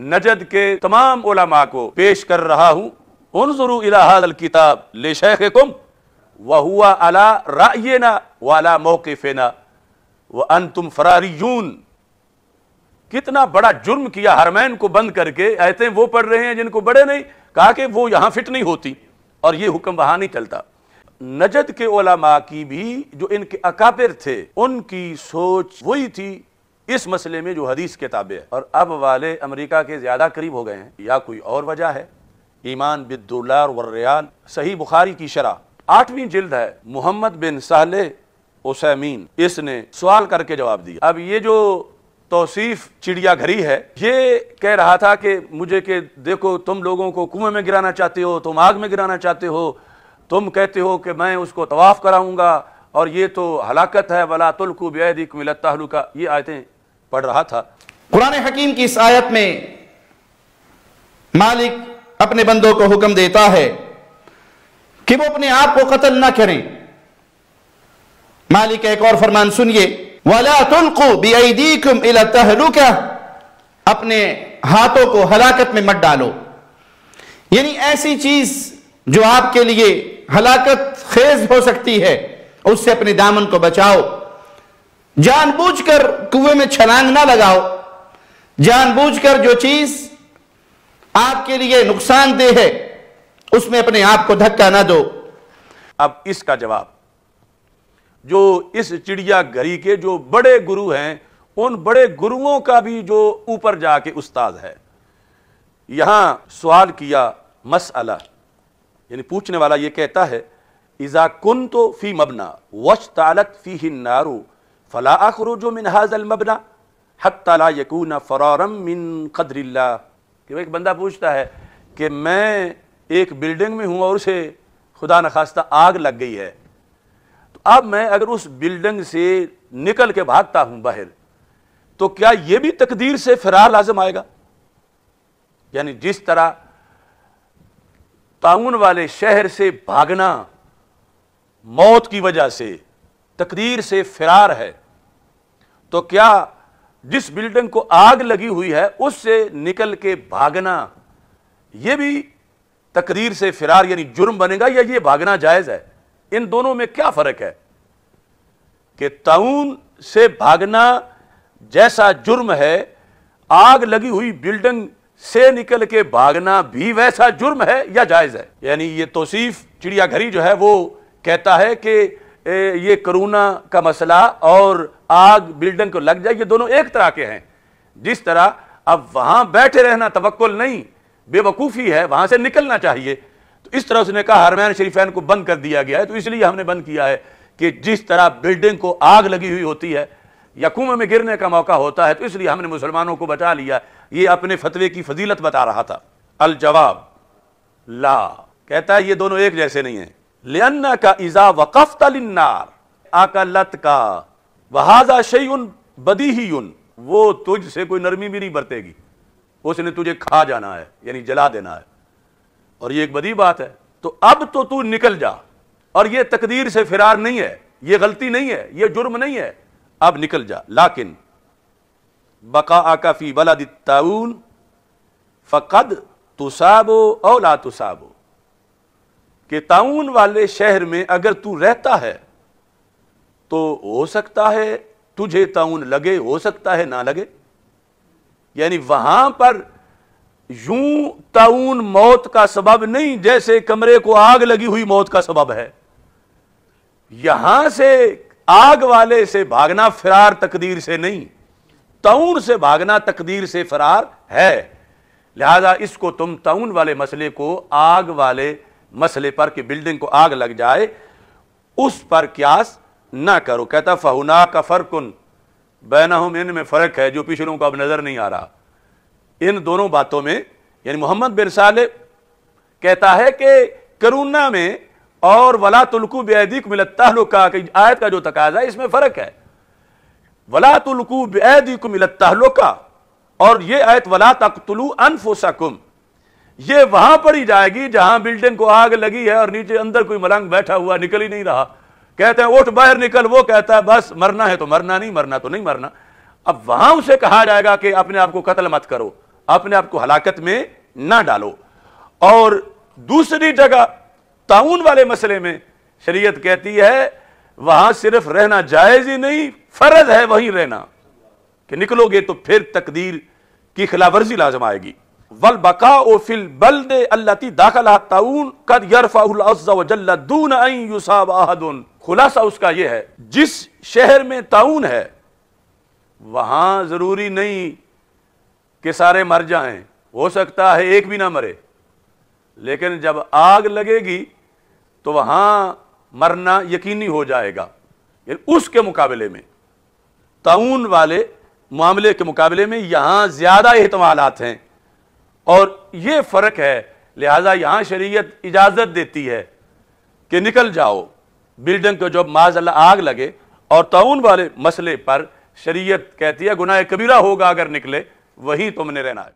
Najd के तमाम ओलमा को पेश कर रहा हूँ उन जरू इलाहाल किताब ले शेख कुम व हुआ अला रायना वाला मौकफ़ना व अन तुम फरारीयून कितना बड़ा जुर्म किया हरमैन को बंद करके ऐसे वो पढ़ रहे हैं जिनको बड़े नहीं कहा कि वो यहाँ फिट नहीं होती और ये हुक्म वहां नहीं चलता नजद के ओलमा की भी जो इनके अकाबिर थे उनकी सोच वही थी इस मसले में जो हदीस के ताबे है और अब वाले अमेरिका के ज़्यादा करीब हो गए हैं या कोई और वजह है ईमान बिदुल्लार वर्रयाल सही बुखारी की शरह आठवीं जिल्द है मोहम्मद बिन साले उसमीन इसने सवाल करके जवाब दिया अब ये जो तोसीफ घरी है ये कह रहा था कि मुझे के देखो तुम लोगों को कुएं में गिराना चाहते हो तुम आग में गिराना चाहते हो तुम कहते हो कि मैं उसको तवाफ़ कराऊंगा और ये तो हलाकत है वला तुलकू बेदिक मिलत तहलुका ये आयतें पढ़ रहा था कुरान हकीम की इस आयत में मालिक अपने बंदों को हुक्म देता है कि वो अपने आप को कत्ल ना करें मालिक एक और फरमान सुनिए वला तुलको बेदीकुम तहलुका अपने हाथों को हलाकत में मत डालो यानी ऐसी चीज जो आपके लिए हलाकत खेज हो सकती है उससे अपने दामन को बचाओ जानबूझकर कुएं में छलांग ना लगाओ जानबूझकर जो चीज आपके लिए नुकसानदेह है उसमें अपने आप को धक्का ना दो अब इसका जवाब जो इस चिड़ियाघरी के जो बड़े गुरु हैं उन बड़े गुरुओं का भी जो ऊपर जाके उस्ताद है यहां सवाल किया मसअला यानी पूछने वाला ये कहता है इजा कुन तो फी मबना वश तालत फी हिन्नारू फ़ला अखरूज मिन हाजल मबना हत्तला यकून फ़रारम मिन कदरिल्ला कि वह एक बंदा पूछता है कि मैं एक बिल्डिंग में हूँ और उसे खुदा नखास्ता आग लग गई है तो अब मैं अगर उस बिल्डिंग से निकल के भागता हूँ बाहर तो क्या ये भी तकदीर से फरार लाजम आएगा यानी जिस तरह ताउन वाले शहर से भागना मौत की वजह से तकदीर से फिरार है तो क्या जिस बिल्डिंग को आग लगी हुई है उससे निकल के भागना यह भी तकदीर से फिरार यानी जुर्म बनेगा या यह भागना जायज़ है इन दोनों में क्या फ़र्क है कि ताउन से भागना जैसा जुर्म है आग लगी हुई बिल्डिंग से निकल के भागना भी वैसा जुर्म है या जायज़ है यानी यह तोसीफ़ चिड़ियाघरी जो है वो कहता है कि ये करोना का मसला और आग बिल्डिंग को लग जाए ये दोनों एक तरह के हैं जिस तरह अब वहाँ बैठे रहना तवक्ल नहीं बेवकूफ़ी है वहाँ से निकलना चाहिए तो इस तरह उसने कहा हरमैन शरीफैन को बंद कर दिया गया है तो इसलिए हमने बंद किया है कि जिस तरह बिल्डिंग को आग लगी हुई होती है या कुंभ में गिरने का मौका होता है तो इसलिए हमने मुसलमानों को बचा लिया ये अपने फतवे की फजीलत बता रहा था अल जवाब ला कहता है ये दोनों एक जैसे नहीं हैं का इज़ा वक़फ़ तलिन्नार का वहाजा शयुन बदी ही वो तुझसे कोई नरमी भी नहीं बरतेगी उसने तुझे खा जाना है यानी जला देना है और ये एक बदी बात है तो अब तो तू निकल जा और ये तकदीर से फिरार नहीं है ये गलती नहीं है ये जुर्म नहीं है अब निकल जा लाकिन बका आकाफी बला दिताउन फ़कद तुसाबो ला तुसाबो कि ताउन वाले शहर में अगर तू रहता है तो हो सकता है तुझे ताउन लगे हो सकता है ना लगे यानी वहां पर यूं ताउन मौत का सबब नहीं जैसे कमरे को आग लगी हुई मौत का सबब है यहां से आग वाले से भागना फिरार तकदीर से नहीं ताउन से भागना तकदीर से फरार है लिहाजा इसको तुम ताउन वाले मसले को आग वाले मसले पर कि बिल्डिंग को आग लग जाए उस पर क्यास ना करो कहता फहुना का फ़र्कन बैनहम इन में फ़र्क है जो पिछड़ों को अब नज़र नहीं आ रहा इन दोनों बातों में यानी मोहम्मद बिन साले कहता है कि करुणा में और वला तुलकू बेदीक मिलता का आयत का जो तकाजा है इसमें फ़र्क है वला तुलकू बेदी मिलता का और ये आयत वला अनफोसा अनफुसकुम ये वहां पड़ी जाएगी जहां बिल्डिंग को आग लगी है और नीचे अंदर कोई मलंग बैठा हुआ निकल ही नहीं रहा कहते हैं उठ बाहर निकल वो कहता है बस मरना है तो मरना नहीं मरना तो नहीं मरना अब वहां उसे कहा जाएगा कि अपने आप को कत्ल मत करो अपने आप को हलाकत में ना डालो और दूसरी जगह ताउन वाले मसले में शरीयत कहती है वहां सिर्फ रहना जायज ही नहीं फर्ज है वहीं रहना कि निकलोगे तो फिर तकदीर की खिलाफवर्जी लाजम आएगी वल बका फिल बल्द अल्लती दाखला ताउन खुलासा उसका यह है जिस शहर में ताउन है वहां ज़रूरी नहीं कि सारे मर जाएं हो सकता है एक भी ना मरे लेकिन जब आग लगेगी तो वहां मरना यकीनी हो जाएगा उसके मुकाबले में ताउन वाले मामले के मुकाबले में यहां ज़्यादा एहतमालत हैं और ये फ़र्क है लिहाजा यहाँ शरीयत इजाज़त देती है कि निकल जाओ बिल्डिंग को जब माजल्ला आग लगे और ताउन वाले मसले पर शरीयत कहती है गुनाह कबीरा होगा अगर निकले वही तुमने रहना है